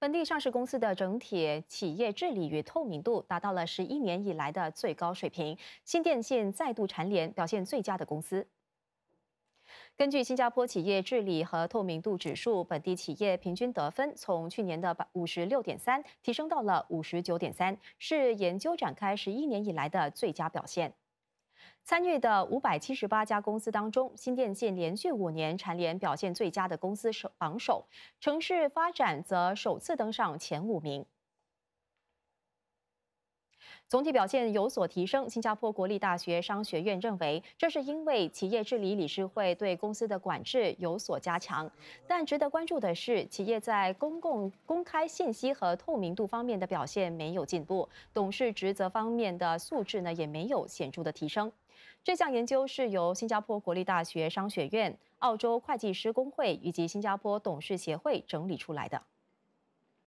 本地上市公司的整体企业治理与透明度达到了十一年以来的最高水平，新电信再度蝉联表现最佳的公司。根据新加坡企业治理和透明度指数，本地企业平均得分从去年的百五十六点三提升到了五十九点三，是研究展开十一年以来的最佳表现。参与的五百七十八家公司当中，新电信连续五年蝉联表现最佳的公司首榜首，城市发展则首次登上前五名。总体表现有所提升。新加坡国立大学商学院认为，这是因为企业治理理事会对公司的管制有所加强。但值得关注的是，企业在公共公开信息和透明度方面的表现没有进步，董事职责方面的素质呢也没有显著的提升。这项研究是由新加坡国立大学商学院、澳洲会计师工会以及新加坡董事协会整理出来的。